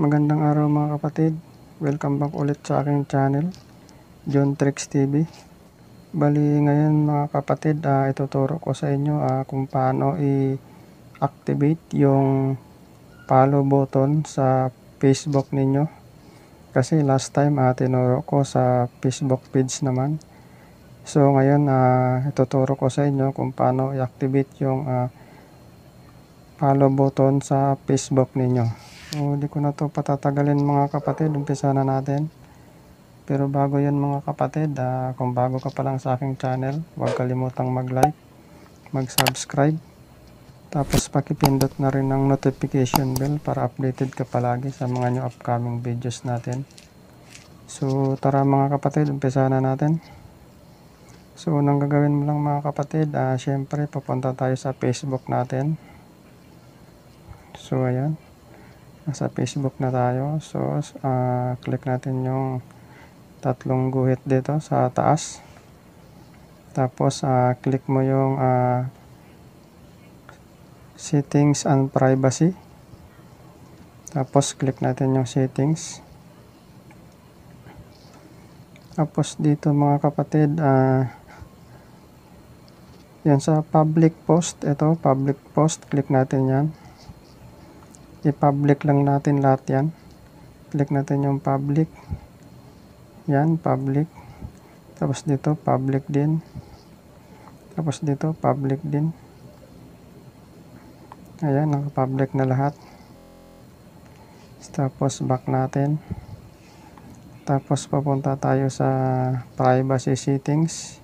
Magandang araw mga kapatid. Welcome back ulit sa aking channel, John Tricks TV. Bali ngayon mga kapatid, uh, ituturo ko sa inyo uh, kung paano i-activate yung follow button sa Facebook ninyo. Kasi last time uh, tinuro ko sa Facebook page naman. So ngayon uh, ituturo ko sa inyo kung paano i-activate yung uh, follow button sa Facebook ninyo. So, hindi ko na to patatagalin mga kapatid. Umpisa na natin. Pero bago yan mga kapatid, uh, kung bago ka pa lang sa aking channel, huwag kalimutang mag-like, mag-subscribe. Tapos pakipindot na rin ang notification bell para updated ka palagi sa mga new upcoming videos natin. So tara mga kapatid, umpisa na natin. So unang gagawin mo lang mga kapatid, uh, syempre pupunta tayo sa Facebook natin. So ayan nasa Facebook na tayo so uh, click natin yung tatlong guhit dito sa taas tapos uh, click mo yung uh, settings and privacy tapos click natin yung settings tapos dito mga kapatid uh, yan sa public post ito public post click natin yan i-public lang natin lahat yan click natin yung public yan public tapos dito public din tapos dito public din ayan nakapublic na lahat tapos back natin tapos papunta tayo sa privacy settings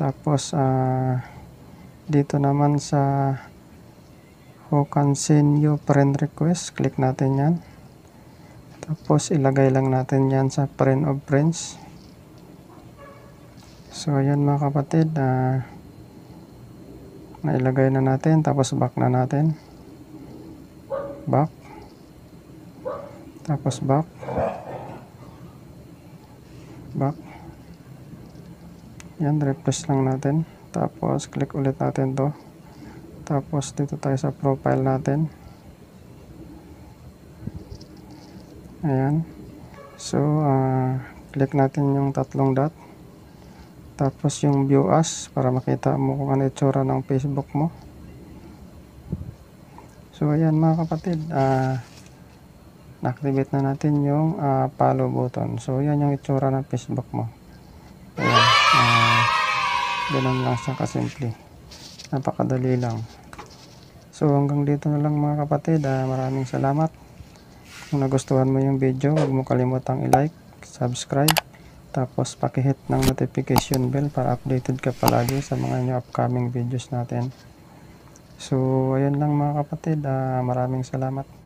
tapos uh, dito naman sa o cancel your print request click natin yan tapos ilagay lang natin yan sa print of friends so ayan mga kapatid uh, nailagay na natin tapos back na natin back tapos back back yan refresh lang natin tapos click ulit natin to tapos dito tayo sa profile natin ayan so uh, click natin yung tatlong dot tapos yung view as para makita mo kung ano itsura ng facebook mo so ayan mga kapatid uh, na-activate na natin yung uh, follow button so yan yung itsura ng facebook mo ayan uh, ganun lang siya kasimple napakadali lang so hanggang dito na lang mga kapatid ah, maraming salamat kung nagustuhan mo yung video huwag mo kalimutang i-like subscribe tapos pakihit ng notification bell para updated ka palagi sa mga new upcoming videos natin so ayun lang mga kapatid ah, maraming salamat